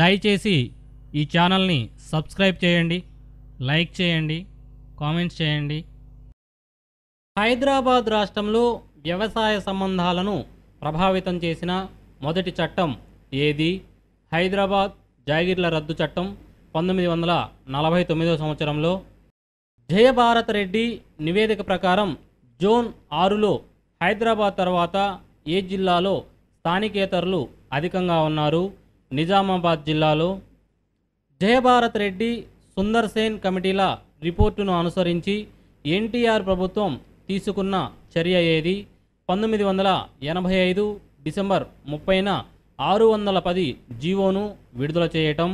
దయచేసి ఈ ఛానల్ని సబ్స్క్రైబ్ చేయండి లైక్ చేయండి కామెంట్స్ చేయండి హైదరాబాద్ రాష్ట్రంలో వ్యవసాయ సంబంధాలను ప్రభావితం చేసిన మొదటి చట్టం ఏది హైదరాబాద్ జాగిర్ల రద్దు చట్టం పంతొమ్మిది వందల నలభై తొమ్మిదో సంవత్సరంలో జయభారత్ రెడ్డి నివేదిక ప్రకారం జోన్ ఆరులో హైదరాబాద్ తర్వాత ఏ జిల్లాలో స్థానికేతరులు అధికంగా ఉన్నారు నిజామాబాద్ జిల్లాలో జయభారత్ రెడ్డి సుందర్ సేన్ కమిటీల రిపోర్టును అనుసరించి ఎన్టీఆర్ ప్రభుత్వం తీసుకున్న చర్య ఏది పంతొమ్మిది వందల ఎనభై ఐదు డిసెంబర్ ముప్పైన ఆరు వందల పది జీవోను విడుదల చేయటం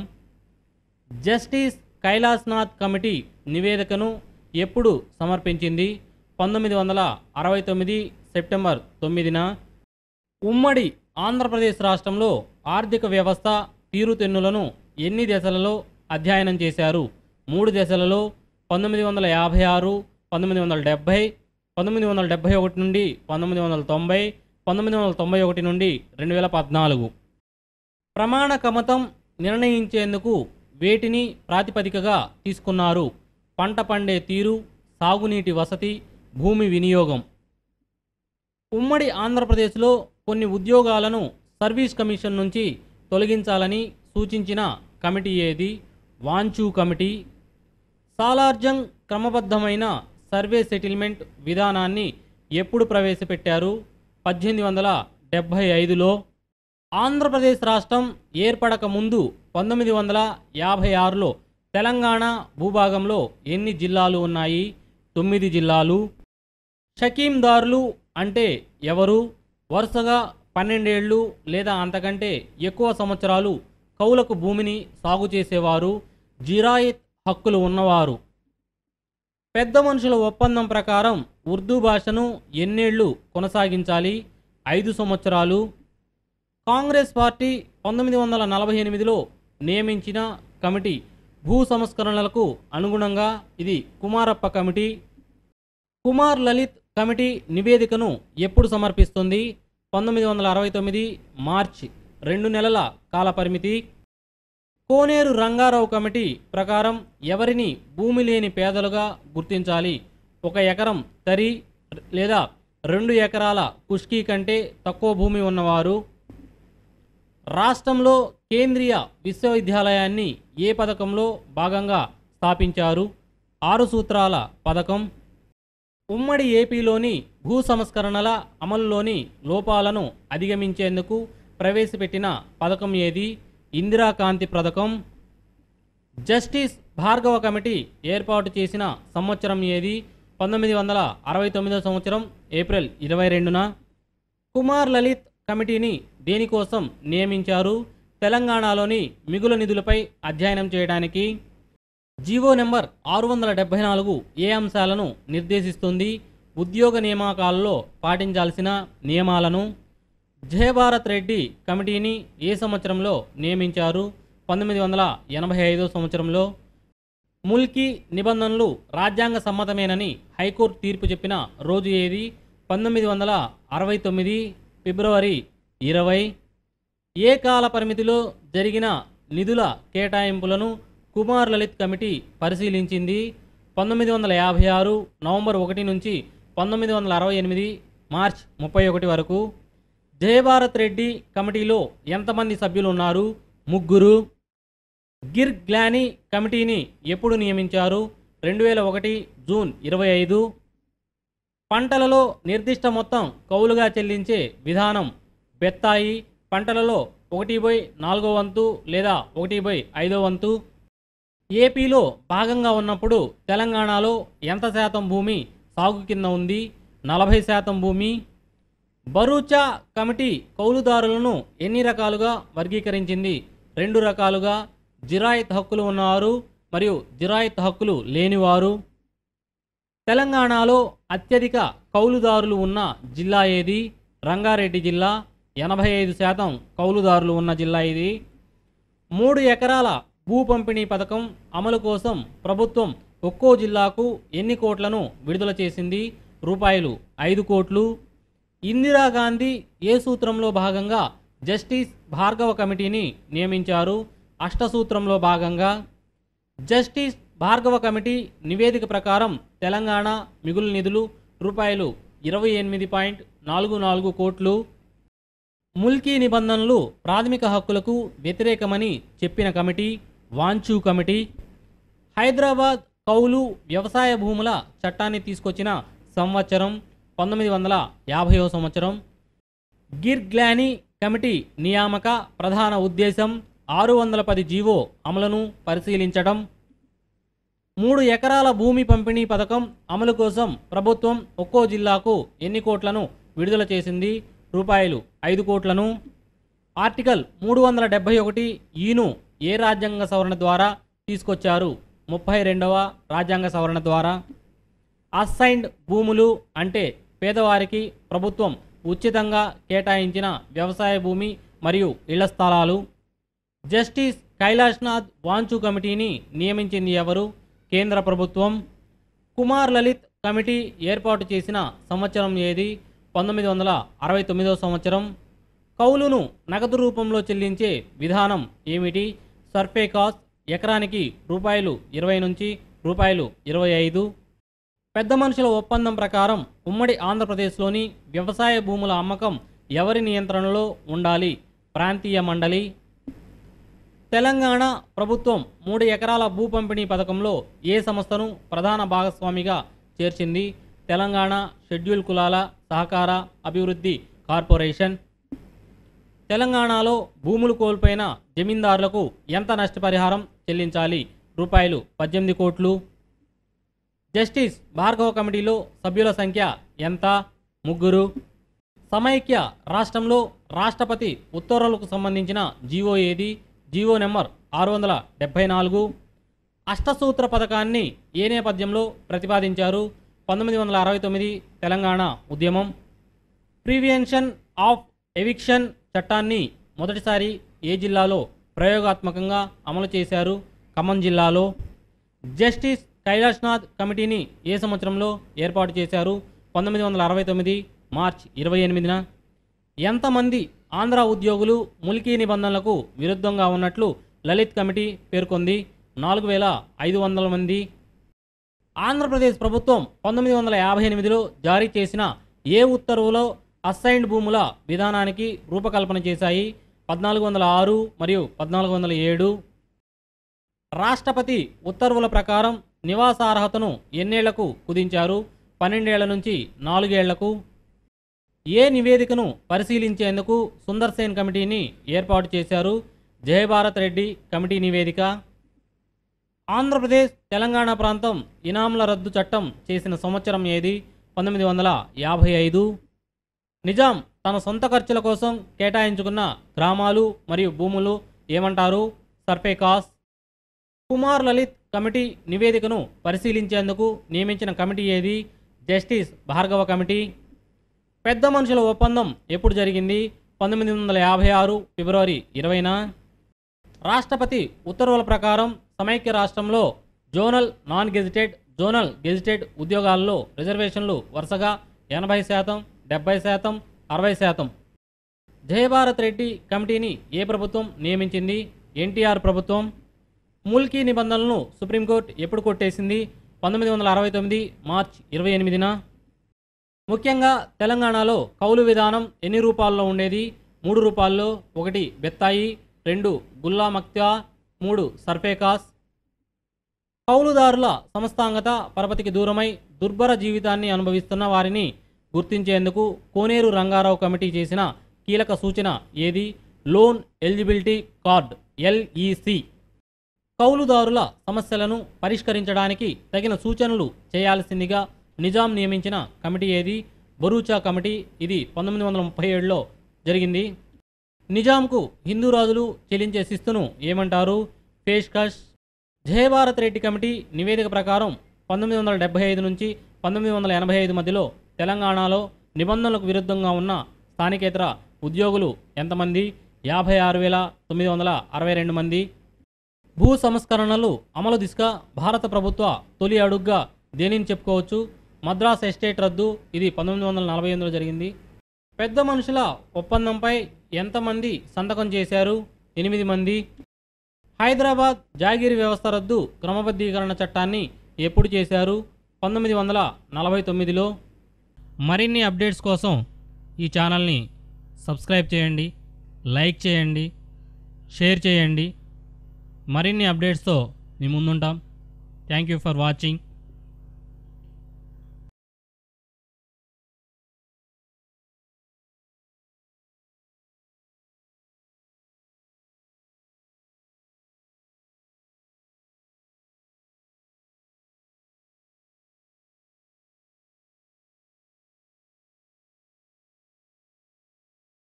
జస్టిస్ కైలాస్నాథ్ కమిటీ నివేదికను ఎప్పుడు సమర్పించింది పంతొమ్మిది వందల అరవై తొమ్మిది సెప్టెంబర్ తొమ్మిదిన ఉమ్మడి ఆంధ్రప్రదేశ్ రాష్ట్రంలో ఆర్థిక వ్యవస్థ తీరుతెన్నులను ఎన్ని దశలలో అధ్యయనం చేశారు మూడు దశలలో పంతొమ్మిది వందల యాభై ఆరు పంతొమ్మిది వందల డెబ్భై పంతొమ్మిది వందల డెబ్భై ఒకటి నుండి పంతొమ్మిది వందల తొంభై పంతొమ్మిది వందల తొంభై ఒకటి నుండి రెండు వేల పద్నాలుగు ప్రమాణ కమతం నిర్ణయించేందుకు వేటిని ప్రాతిపదికగా తీసుకున్నారు పంట పండే తీరు సాగునీటి వసతి భూమి వినియోగం ఉమ్మడి ఆంధ్రప్రదేశ్లో కొన్ని ఉద్యోగాలను సర్వీస్ కమిషన్ నుంచి తొలగించాలని సూచించిన కమిటీ ఏది వాంచు కమిటీ సాలార్జంగ్ క్రమబద్ధమైన సర్వే సెటిల్మెంట్ విధానాన్ని ఎప్పుడు ప్రవేశపెట్టారు పద్దెనిమిది వందల డెబ్భై ఐదులో ఆంధ్రప్రదేశ్ రాష్ట్రం ఏర్పడక ముందు పంతొమ్మిది వందల యాభై ఆరులో తెలంగాణ భూభాగంలో ఎన్ని జిల్లాలు ఉన్నాయి తొమ్మిది జిల్లాలు షకీందారులు అంటే ఎవరు వరుసగా పన్నెండేళ్లు లేదా అంతకంటే ఎక్కువ సంవత్సరాలు కౌలకు భూమిని సాగు చేసేవారు జిరాయిత్ హక్కులు ఉన్నవారు పెద్ద మనుషుల ఒప్పందం ప్రకారం ఉర్దూ భాషను ఎన్నేళ్లు కొనసాగించాలి ఐదు సంవత్సరాలు కాంగ్రెస్ పార్టీ పంతొమ్మిది వందల నలభై ఎనిమిదిలో నియమించిన కమిటీ భూ సంస్కరణలకు అనుగుణంగా ఇది కుమారప్ప కమిటీ కుమార్ లలిత్ కమిటీ నివేదికను ఎప్పుడు సమర్పిస్తుంది పంతొమ్మిది వందల అరవై తొమ్మిది మార్చి రెండు నెలల కాలపరిమితి కోనేరు రంగారావు కమిటీ ప్రకారం ఎవరిని భూమి లేని పేదలుగా గుర్తించాలి ఒక ఎకరం తరి లేదా రెండు ఎకరాల కుష్కీ కంటే తక్కువ భూమి ఉన్నవారు రాష్ట్రంలో కేంద్రీయ విశ్వవిద్యాలయాన్ని ఏ పథకంలో భాగంగా స్థాపించారు ఆరు సూత్రాల పథకం ఉమ్మడి ఏపీలోని భూ సంస్కరణల అమలులోని లోపాలను అధిగమించేందుకు ప్రవేశపెట్టిన పథకం ఏది ఇందిరాకాంతి పథకం జస్టిస్ భార్గవ కమిటీ ఏర్పాటు చేసిన సంవత్సరం ఏది పంతొమ్మిది వందల అరవై తొమ్మిదో సంవత్సరం ఏప్రిల్ ఇరవై రెండున కుమార్ లలిత్ కమిటీని దేనికోసం నియమించారు తెలంగాణలోని మిగులు నిధులపై అధ్యయనం చేయడానికి జీవో నెంబర్ ఆరు వందల డెబ్బై నాలుగు ఏ అంశాలను నిర్దేశిస్తుంది ఉద్యోగ నియామకాల్లో పాటించాల్సిన నియమాలను జయభారత్ రెడ్డి కమిటీని ఏ సంవత్సరంలో నియమించారు పంతొమ్మిది వందల ఎనభై ఐదో సంవత్సరంలో ముల్కీ నిబంధనలు రాజ్యాంగ సమ్మతమేనని హైకోర్టు తీర్పు చెప్పిన రోజు ఏది పంతొమ్మిది వందల అరవై తొమ్మిది ఫిబ్రవరి ఇరవై ఏ కాల పరిమితిలో జరిగిన నిధుల కేటాయింపులను కుమార్ లలిత్ కమిటీ పరిశీలించింది పంతొమ్మిది వందల యాభై ఆరు నవంబర్ ఒకటి నుంచి పంతొమ్మిది వందల అరవై ఎనిమిది మార్చ్ ముప్పై ఒకటి వరకు జయభారత్ రెడ్డి కమిటీలో ఎంతమంది సభ్యులు ఉన్నారు ముగ్గురు గిర్ గ్లానీ కమిటీని ఎప్పుడు నియమించారు రెండు వేల ఒకటి జూన్ ఇరవై ఐదు పంటలలో నిర్దిష్ట మొత్తం కౌలుగా చెల్లించే విధానం బెత్తాయి పంటలలో ఒకటి బై నాలుగో వంతు లేదా ఒకటి బై ఐదో వంతు ఏపీలో భాగంగా ఉన్నప్పుడు తెలంగాణలో ఎంత శాతం భూమి సాగు కింద ఉంది నలభై శాతం భూమి బరూచా కమిటీ కౌలుదారులను ఎన్ని రకాలుగా వర్గీకరించింది రెండు రకాలుగా జిరాయిత్ హక్కులు ఉన్నవారు మరియు జిరాయిత్ హక్కులు లేనివారు తెలంగాణలో అత్యధిక కౌలుదారులు ఉన్న జిల్లా ఏది రంగారెడ్డి జిల్లా ఎనభై ఐదు శాతం కౌలుదారులు ఉన్న జిల్లా ఇది మూడు ఎకరాల భూ పంపిణీ పథకం అమలు కోసం ప్రభుత్వం ఒక్కో జిల్లాకు ఎన్ని కోట్లను విడుదల చేసింది రూపాయలు ఐదు కోట్లు ఇందిరాగాంధీ ఏ సూత్రంలో భాగంగా జస్టిస్ భార్గవ కమిటీని నియమించారు అష్టసూత్రంలో భాగంగా జస్టిస్ భార్గవ కమిటీ నివేదిక ప్రకారం తెలంగాణ మిగులు నిధులు రూపాయలు ఇరవై ఎనిమిది పాయింట్ నాలుగు నాలుగు కోట్లు ముల్కీ నిబంధనలు ప్రాథమిక హక్కులకు వ్యతిరేకమని చెప్పిన కమిటీ వాంచు కమిటీ హైదరాబాద్ కౌలు వ్యవసాయ భూముల చట్టాన్ని తీసుకొచ్చిన సంవత్సరం పంతొమ్మిది వందల యాభైవ సంవత్సరం గిర్గ్లాని కమిటీ నియామక ప్రధాన ఉద్దేశం ఆరు వందల పది జీవో అమలును పరిశీలించడం మూడు ఎకరాల భూమి పంపిణీ పథకం అమలు కోసం ప్రభుత్వం ఒక్కో జిల్లాకు ఎన్ని కోట్లను విడుదల చేసింది రూపాయలు ఐదు కోట్లను ఆర్టికల్ మూడు వందల డెబ్బై ఒకటి ఈను ఏ రాజ్యాంగ సవరణ ద్వారా తీసుకొచ్చారు ముప్పై రెండవ రాజ్యాంగ సవరణ ద్వారా అసైన్డ్ భూములు అంటే పేదవారికి ప్రభుత్వం ఉచితంగా కేటాయించిన వ్యవసాయ భూమి మరియు ఇళ్ల స్థలాలు జస్టిస్ కైలాష్నాథ్ వాంచు కమిటీని నియమించింది ఎవరు కేంద్ర ప్రభుత్వం కుమార్ లలిత్ కమిటీ ఏర్పాటు చేసిన సంవత్సరం ఏది పంతొమ్మిది వందల అరవై తొమ్మిదవ సంవత్సరం కౌలును నగదు రూపంలో చెల్లించే విధానం ఏమిటి సర్ఫే కాస్ ఎకరానికి రూపాయలు ఇరవై నుంచి రూపాయలు ఇరవై ఐదు పెద్ద మనుషుల ఒప్పందం ప్రకారం ఉమ్మడి ఆంధ్రప్రదేశ్లోని వ్యవసాయ భూముల అమ్మకం ఎవరి నియంత్రణలో ఉండాలి ప్రాంతీయ మండలి తెలంగాణ ప్రభుత్వం మూడు ఎకరాల భూ పంపిణీ పథకంలో ఏ సంస్థను ప్రధాన భాగస్వామిగా చేర్చింది తెలంగాణ షెడ్యూల్ కులాల సహకార అభివృద్ధి కార్పొరేషన్ తెలంగాణలో భూములు కోల్పోయిన జమీందారులకు ఎంత నష్టపరిహారం చెల్లించాలి రూపాయలు పద్దెనిమిది కోట్లు జస్టిస్ భార్గవ కమిటీలో సభ్యుల సంఖ్య ఎంత ముగ్గురు సమైక్య రాష్ట్రంలో రాష్ట్రపతి ఉత్తర్వులకు సంబంధించిన జీవో ఏది జీవో నెంబర్ ఆరు వందల డెబ్భై నాలుగు అష్టసూత్ర పథకాన్ని ఏ నేపథ్యంలో ప్రతిపాదించారు పంతొమ్మిది వందల అరవై తొమ్మిది తెలంగాణ ఉద్యమం ప్రివెన్షన్ ఆఫ్ ఎవిక్షన్ చట్టాన్ని మొదటిసారి ఏ జిల్లాలో ప్రయోగాత్మకంగా అమలు చేశారు ఖమ్మం జిల్లాలో జస్టిస్ కైలాష్నాథ్ కమిటీని ఏ సంవత్సరంలో ఏర్పాటు చేశారు పంతొమ్మిది వందల అరవై తొమ్మిది మార్చ్ ఇరవై ఎనిమిదిన ఎంతమంది ఆంధ్ర ఉద్యోగులు ములికీ నిబంధనలకు విరుద్ధంగా ఉన్నట్లు లలిత్ కమిటీ పేర్కొంది నాలుగు వేల ఐదు వందల మంది ఆంధ్రప్రదేశ్ ప్రభుత్వం పంతొమ్మిది వందల యాభై ఎనిమిదిలో జారీ చేసిన ఏ ఉత్తర్వులో అసైన్డ్ భూముల విధానానికి రూపకల్పన చేశాయి పద్నాలుగు వందల ఆరు మరియు పద్నాలుగు వందల ఏడు రాష్ట్రపతి ఉత్తర్వుల ప్రకారం నివాసార్హతను ఎన్నేళ్లకు కుదించారు పన్నెండేళ్ల నుంచి నాలుగేళ్లకు ఏ నివేదికను పరిశీలించేందుకు సుందర్సేన్ కమిటీని ఏర్పాటు చేశారు జయభారత్ రెడ్డి కమిటీ నివేదిక ఆంధ్రప్రదేశ్ తెలంగాణ ప్రాంతం ఇనాముల రద్దు చట్టం చేసిన సంవత్సరం ఏది పంతొమ్మిది వందల యాభై ఐదు నిజాం తన సొంత ఖర్చుల కోసం కేటాయించుకున్న గ్రామాలు మరియు భూములు ఏమంటారు సర్పే కాస్ కుమార్ లలిత్ కమిటీ నివేదికను పరిశీలించేందుకు నియమించిన కమిటీ ఏది జస్టిస్ భార్గవ కమిటీ పెద్ద మనుషుల ఒప్పందం ఎప్పుడు జరిగింది పంతొమ్మిది వందల యాభై ఆరు ఫిబ్రవరి ఇరవైన రాష్ట్రపతి ఉత్తర్వుల ప్రకారం సమైక్య రాష్ట్రంలో zonal non gazetted zonal gazetted ఉద్యోగాల్లో రిజర్వేషన్లు వరుసగా ఎనభై శాతం డెబ్బై శాతం అరవై శాతం జయభారత్ రెడ్డి కమిటీని ఏ ప్రభుత్వం నియమించింది ఎన్టీఆర్ ప్రభుత్వం ముల్కీ నిబంధనలను సుప్రీంకోర్టు ఎప్పుడు కొట్టేసింది పంతొమ్మిది వందల అరవై తొమ్మిది మార్చ్ ఇరవై ఎనిమిదిన ముఖ్యంగా తెలంగాణలో కౌలు విధానం ఎన్ని రూపాల్లో ఉండేది మూడు రూపాల్లో ఒకటి బెత్తాయి రెండు గుల్లా మక్త్యా మూడు సర్ఫేకాస్ కౌలుదారుల సంస్థాంగత పరపతికి దూరమై దుర్భర జీవితాన్ని అనుభవిస్తున్న వారిని గుర్తించేందుకు కోనేరు రంగారావు కమిటీ చేసిన కీలక సూచన ఏది లోన్ ఎలిజిబిలిటీ కార్డ్ ఎల్ఈసి కౌలుదారుల సమస్యలను పరిష్కరించడానికి తగిన సూచనలు చేయాల్సిందిగా నిజాం నియమించిన కమిటీ ఏది బరూచా కమిటీ ఇది పంతొమ్మిది వందల ముప్పై ఏడులో జరిగింది నిజాంకు హిందూ రాజులు చెల్లించే శిస్తును ఏమంటారు పేష్కష్ జయభారత్ రెడ్డి కమిటీ నివేదిక ప్రకారం పంతొమ్మిది వందల డెబ్బై ఐదు నుంచి పంతొమ్మిది వందల ఎనభై ఐదు మధ్యలో తెలంగాణలో నిబంధనలకు విరుద్ధంగా ఉన్న స్థానికేతర ఉద్యోగులు ఎంతమంది యాభై ఆరు వేల తొమ్మిది వందల అరవై రెండు మంది భూ సంస్కరణలు అమలు దిశగా భారత ప్రభుత్వ తొలి అడుగ్గా దేనిని చెప్పుకోవచ్చు మద్రాస్ ఎస్టేట్ రద్దు ఇది పంతొమ్మిది వందల నలభై ఎనిమిదిలో జరిగింది పెద్ద మనుషుల ఒప్పందంపై ఎంతమంది సంతకం చేశారు ఎనిమిది మంది హైదరాబాద్ జాగిరి వ్యవస్థ రద్దు క్రమబద్ధీకరణ చట్టాన్ని ఎప్పుడు చేశారు పంతొమ్మిది వందల నలభై తొమ్మిదిలో మరిన్ని అప్డేట్స్ కోసం ఈ ఛానల్ని సబ్స్క్రైబ్ చేయండి లైక్ చేయండి షేర్ చేయండి మరిన్ని అప్డేట్స్తో మీ ముందుంటాం థ్యాంక్ యూ ఫర్ వాచింగ్